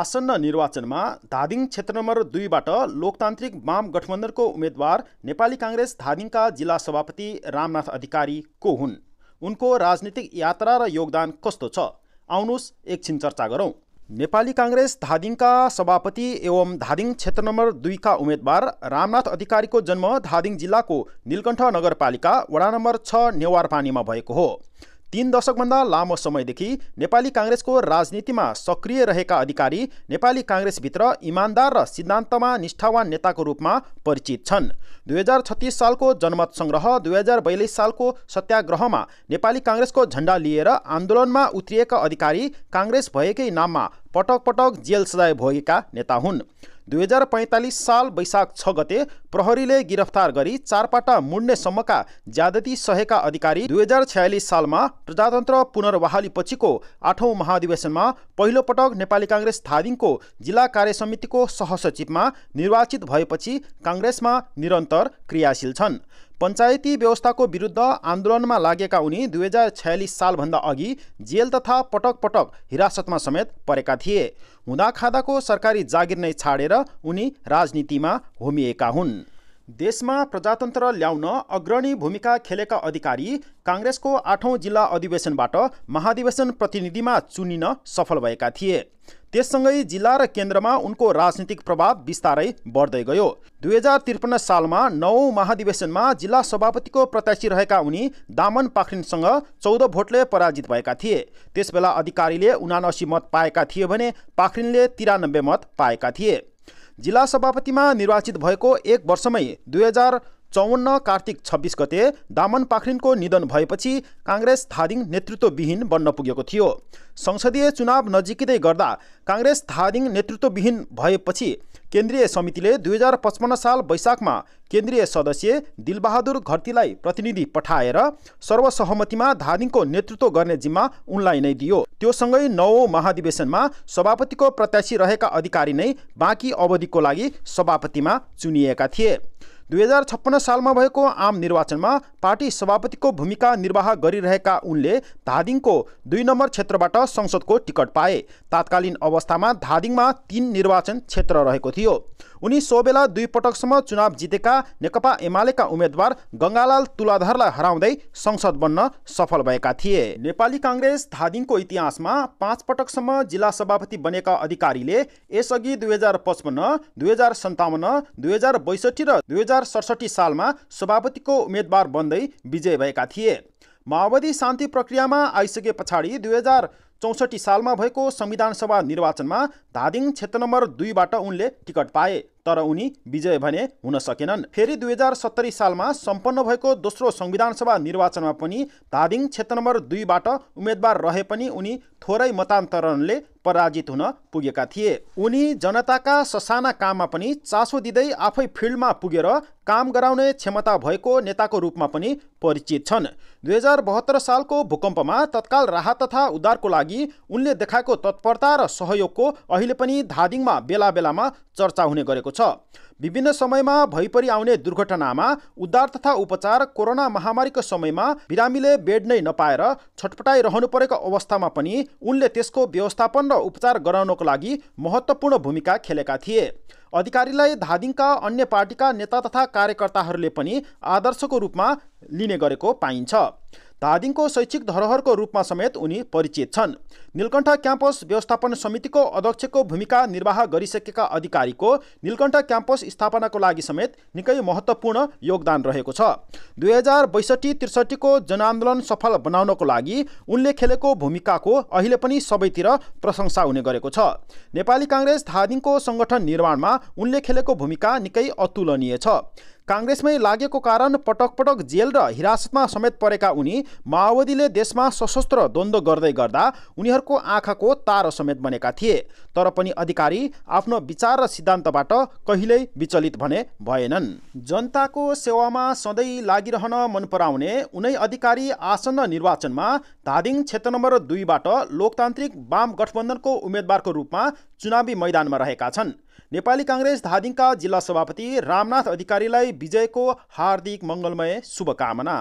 आसन्न निर्वाचनमा धादिङ क्षेत्र नम्बर दुईबाट लोकतान्त्रिक वाम गठबन्धनको उम्मेद्वार नेपाली काङ्ग्रेस धादिङका जिल्ला सभापति रामनाथ अधिकारी को हुन् उनको राजनीतिक यात्रा र योगदान कस्तो छ आउनुहोस् एकछिन चर्चा गरौँ नेपाली काङ्ग्रेस धादिङका सभापति एवं धादिङ क्षेत्र नम्बर दुईका उम्मेद्वार रामनाथ अधिकारीको जन्म धादिङ जिल्लाको निलकण्ठ नगरपालिका वडा नम्बर छ नेवारपानीमा भएको हो तीन दशकभन्दा लामो समयदेखि नेपाली काङ्ग्रेसको राजनीतिमा सक्रिय रहेका अधिकारी नेपाली काङ्ग्रेसभित्र इमान्दार र सिद्धान्तमा निष्ठावान नेताको रूपमा परिचित छन् दुई हजार छत्तिस सालको जनमत सङ्ग्रह दुई हजार बयालिस सालको सत्याग्रहमा नेपाली काङ्ग्रेसको झन्डा लिएर आन्दोलनमा उत्रिएका अधिकारी काङ्ग्रेस भएकै नाममा पटक पटक जेल सजाय भोगेका नेता हुन् दुई हजार पैँतालिस साल वैशाख छ गते प्रहरीले गिरफ्तार गरी चारपाटा मुड्नेसम्मका ज्यादती सहेका अधिकारी दुई हजार छयालिस सालमा प्रजातन्त्र पुनर्वहाली पछिको आठौँ महाधिवेशनमा पहिलोपटक नेपाली काङ्ग्रेस थादिङको जिल्ला कार्यसमितिको सहसचिवमा निर्वाचित भएपछि काङ्ग्रेसमा निरन्तर क्रियाशील छन् पञ्चायती व्यवस्थाको विरुद्ध आन्दोलनमा लागेका उनी दुई हजार छयालिस सालभन्दा अघि जेल तथा पटक पटक हिरासतमा समेत परेका थिए खाँदाको सरकारी जागिर नै छाडेर उनी राजनीतिमा होमिएका हुन् देशमा प्रजातन्त्र ल्याउन अग्रणी भूमिका खेलेका अधिकारी काङ्ग्रेसको आठौँ जिल्ला अधिवेशनबाट महाधिवेशन प्रतिनिधिमा चुनिन सफल भएका थिए त्यससँगै जिल्ला र केन्द्रमा उनको राजनीतिक प्रभाव बिस्तारै बढ्दै गयो दुई हजार त्रिपन्न सालमा नौ महाधिवेशनमा जिल्ला सभापतिको प्रत्याशी रहेका उनी दामन पाखरिनसँग चौध भोटले पराजित भएका थिए त्यसबेला अधिकारीले उनासी मत पाएका थिए भने पाखरिनले तिरानब्बे मत पाएका थिए जिल्ला सभापतिमा निर्वाचित भएको एक वर्षमै दुई हजार चौवन्न कार्तिक छब्बिस गते दामन पाखरिनको निधन भएपछि काङ्ग्रेस धादिङ नेतृत्वविहीन बन्न पुगेको थियो संसदीय चुनाव नजिकिँदै गर्दा काङ्ग्रेस धादिङ नेतृत्वविहीन भएपछि केन्द्रीय समितिले दुई हजार पचपन्न साल वैशाखमा केन्द्रीय सदस्य दिलबहादुर घर्तीलाई प्रतिनिधि पठाएर सर्वसहमतिमा धादिङको नेतृत्व गर्ने जिम्मा उनलाई नै दियो त्योसँगै नवौँ महाधिवेशनमा सभापतिको प्रत्याशी रहेका अधिकारी नै बाँकी अवधिको लागि सभापतिमा चुनिएका थिए दुई हजार छप्पन्न सालमा भएको आम निर्वाचनमा पार्टी सभापतिको भूमिका निर्वाह गरिरहेका उनले धादिङको दुई नम्बर क्षेत्रबाट संसदको टिकट पाए तात्कालीन अवस्थामा धादिङमा तीन निर्वाचन क्षेत्र रहेको थियो उनी सो बेला दुई पटकसम्म चुनाव जितेका नेकपा एमालेका उम्मेद्वार गङ्गालाल तुलाधरलाई हराउँदै संसद बन्न सफल भएका थिए नेपाली काङ्ग्रेस धादिङको इतिहासमा पाँच पटकसम्म जिल्ला सभापति बनेका अधिकारीले यसअघि दुई हजार पचपन्न दुई हजार सन्ताउन्न दुई हजार बैसठी र दुई हजार सडसठी सालमा सभापतिको उम्मेद्वार बन्दै विजय भएका थिए माओवादी शान्ति प्रक्रियामा आइसके पछाडि दुई हजार चौसठी सालमा भएको संविधान सभा निर्वाचनमा धादिङ क्षेत्र नम्बर दुईबाट उनले टिकट पाए तर उनी विजय भने हुन सकेनन् फेरि दुई हजार सत्तरी सालमा सम्पन्न भएको दोस्रो संविधान सभा निर्वाचनमा पनि धादिङ क्षेत्र नम्बर दुईबाट उम्मेद्वार रहे पनि उनी थोरै मतान्तरणले पराजित हुन पुगेका थिए उनी जनताका ससाना काममा पनि चासो दिँदै आफै फिल्डमा पुगेर काम गराउने क्षमता भएको नेताको रूपमा पनि परिचित छन् दुई हजार बहत्तर सालको भूकम्पमा तत्काल राहत तथा उद्धारको लागि लागि उनले देखाएको तत्परता र सहयोगको अहिले पनि धादिङमा बेला बेलामा चर्चा हुने गरेको छ विभिन्न समयमा भइपरि आउने दुर्घटनामा उद्धार तथा उपचार कोरोना महामारीको समयमा बिरामीले बेड नै नपाएर छटपटाइरहनु परेको अवस्थामा पनि उनले त्यसको व्यवस्थापन र उपचार गराउनको लागि महत्त्वपूर्ण भूमिका खेलेका थिए अधिकारीलाई धादिङका अन्य पार्टीका नेता तथा कार्यकर्ताहरूले पनि आदर्शको रूपमा लिने गरेको पाइन्छ धादिङको शैक्षिक धरोहरको रूपमा समेत उनी परिचित छन् निलकण्ठ क्याम्पस व्यवस्थापन समितिको अध्यक्षको भूमिका निर्वाह गरिसकेका अधिकारीको निलकण्ठ क्याम्पस स्थापनाको लागि समेत निकै महत्त्वपूर्ण योगदान रहेको छ दुई हजार बैसठी त्रिसठीको जनआन्दोलन सफल बनाउनको लागि उनले खेलेको भूमिकाको अहिले पनि सबैतिर प्रशंसा हुने गरेको छ नेपाली काङ्ग्रेस धादिङको सङ्गठन निर्माणमा उनले खेलेको भूमिका निकै अतुलनीय छ काङ्ग्रेसमै लागेको कारण पटक पटक जेल र हिरासतमा समेत परेका उनी माओवादीले देशमा सशस्त्र द्वन्द्व गर्दै गर्दा उनीहरूको आँखाको तार समेत बनेका थिए तर पनि अधिकारी आफ्नो विचार र सिद्धान्तबाट कहिल्यै विचलित भने भएनन् जनताको सेवामा सधैँ लागिरहन मन पराउने उनै अधिकारी आसन्न निर्वाचनमा धादिङ क्षेत्र नम्बर दुईबाट लोकतान्त्रिक वाम गठबन्धनको उम्मेद्वारको रूपमा चुनावी मैदानमा रहेका छन् नेपाली काङ्ग्रेस धादिङका जिल्ला सभापति रामनाथ अधिकारीलाई विजयको हार्दिक मङ्गलमय शुभकामना